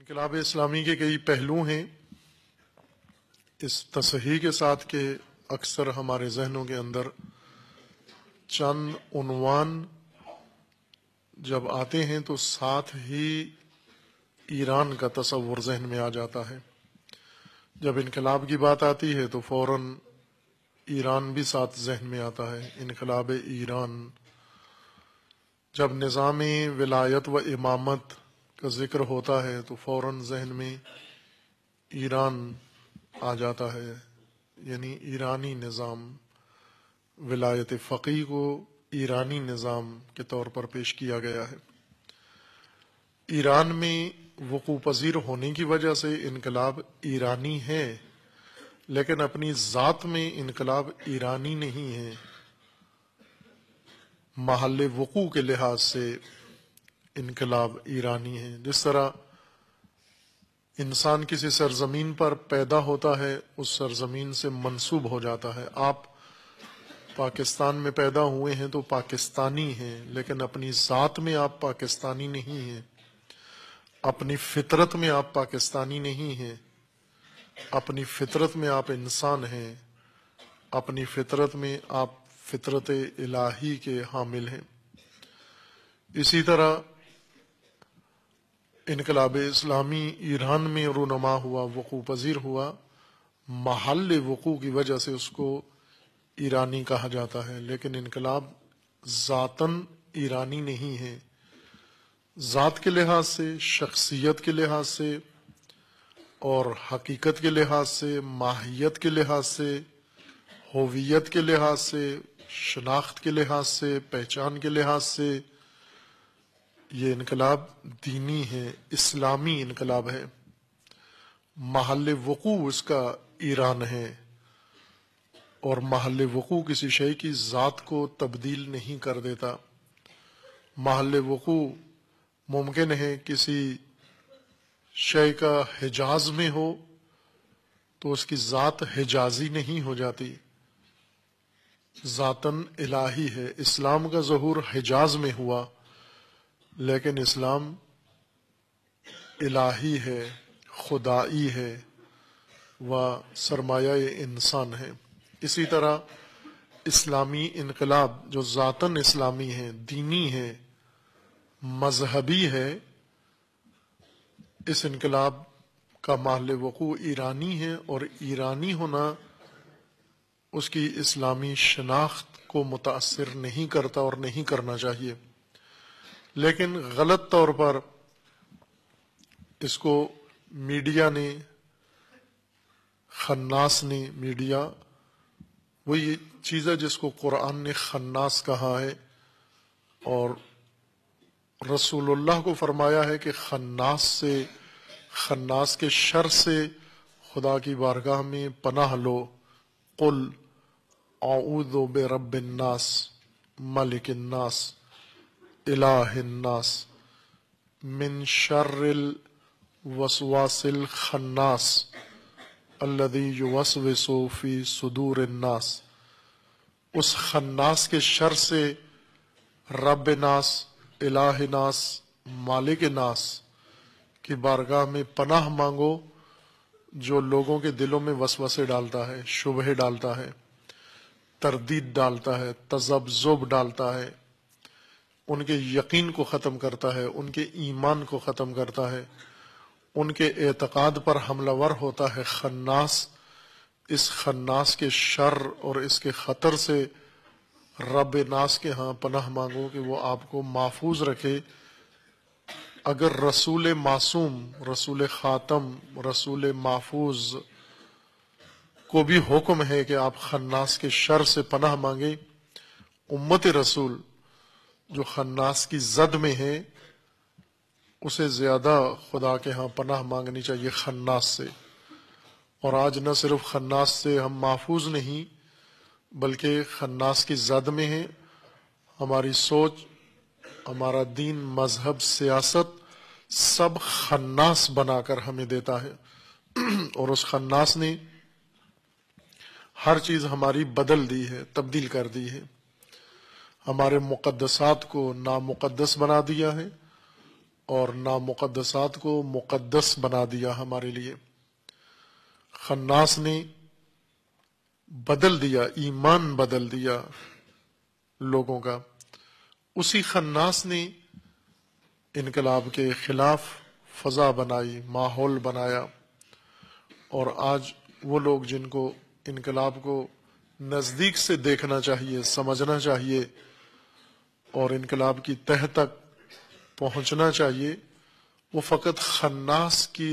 इनकलाब इस्लामी के कई पहलू हैं इस तसही के साथ के अक्सर हमारे जहनों के अंदर चंद उनवान जब आते हैं तो साथ ही ईरान का तस्वुर जहन में आ जाता है जब इनकलाब की बात आती है तो फौरन ईरान भी साथ जहन में आता है इनकलाब ईरान जब निज़ाम विलायत व इमामत का जिक्र होता है तो फौरन जहन में ईरान आ जाता है यानी ईरानी निज़ाम विलायत फ़की को ईरानी निज़ाम के तौर पर पेश किया गया है ईरान में वकू पजीर होने की वजह से इनकलाब ईरानी है लेकिन अपनी ज़ात में इनकलाब ईरानी नहीं है महल वकू के लिहाज से इनकलाब ईरानी है जिस तरह इंसान किसी सरजमीन पर पैदा होता है उस सरजमीन से मंसूब हो जाता है आप पाकिस्तान में पैदा हुए हैं तो पाकिस्तानी हैं लेकिन अपनी ज़ात में आप पाकिस्तानी नहीं हैं अपनी फितरत में आप पाकिस्तानी नहीं हैं अपनी फितरत में आप इंसान हैं अपनी फितरत में आप फितरत इलाही के हामिल हैं इसी तरह इनकलाब इस्लामी ईरान में रूनमा हुआ वक़ू पजीर हुआ महल वक़ू की वजह से उसको ईरानी कहा जाता है लेकिन इनकलाब जतान ईरानी नहीं है ज़ात के लिहाज से शख्सियत के लिहाज से और हकीकत के लिहाज से माहियत के लिहाज से होवियत के लिहाज से शनाख्त के लिहाज से पहचान के लिहाज से ये इनकलाब दीनी है इस्लामी इनकलाब है महल वकू उसका ईरान है और महल वकू किसी शय की ज़ात को तब्दील नहीं कर देता महल वकू मुमकिन है किसी शय का हिजाज में हो तो उसकी ज़ात हिजाजी नहीं हो जाती ज़ातन इलाही है इस्लाम का जहूर हिजाज में हुआ लेकिन इस्लाम इलाही है खुदाई है व सरमाया इंसान है इसी तरह इस्लामी इनकलाब जो ज़ातन इस्लामी है दीनी है मजहबी है इस इनकलाब का महल वकू ईरानी है और ईरानी होना उसकी इस्लामी शनाख्त को मुतासर नहीं करता और नहीं करना चाहिए लेकिन गलत तौर पर इसको मीडिया ने खन्नास ने मीडिया वो ये चीज़ है जिसको कुरान ने खन्नास कहा है और रसूलुल्लाह को फरमाया है कि खन्नास से खन्नास के शर से खुदा की बारगाह में पनाह लो कुल आऊदो बे रब नास मलिक नास इलाहन्नास मिन शर्रिल वसवासिल खन्नास अल्लदी युवसविसु फी सुदूरिन्नास उस खन्नास के शर से रब नास इलाह नास मालिक नास की बारगाह में पनाह मांगो जो लोगों के दिलों में वसवसे डालता है शुबह डालता है तरदीद डालता है तजब्जुब डालता है उनके यकीन को ख़त्म करता है उनके ईमान को ख़त्म करता है उनके एतक़ाद पर हमलावर होता है खन्नास इस खन्नास के शर और इसके ख़तर से रब नास के यहाँ पनाह मांगो कि वो आपको महफूज रखे अगर रसूल मासूम रसूल ख़ातम रसूल महफूज को भी हुक्म है कि आप खन्नास के शर से पनाह मांगे उम्मत रसूल जो खन्नास की जद में है उसे ज़्यादा खुदा के यहाँ पनाह मांगनी चाहिए खन्नास से और आज न सिर्फ खन्नास से हम महफूज नहीं बल्कि खन्नास की जद में है हमारी सोच हमारा दीन मजहब सियासत सब खन्नास बनाकर हमें देता है और उस खन्नास ने हर चीज़ हमारी बदल दी है तब्दील कर दी है हमारे मुकदसात को नामुकदस बना दिया है और नामुकदसात को मुकदस बना दिया हमारे लिए खन्नास ने बदल दिया ईमान बदल दिया लोगों का उसी खन्नास ने इनकलाब के खिलाफ फजा बनाई माहौल बनाया और आज वो लोग जिनको इनकलाब को नज़दीक से देखना चाहिए समझना चाहिए और इनकलाब की तह तक पहुंचना चाहिए वो फ़कत खन्नास की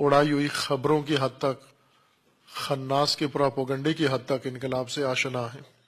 उड़ाई हुई खबरों की हद तक खन्नास के प्रापोगंडे की हद तक इनकलाब से आशना है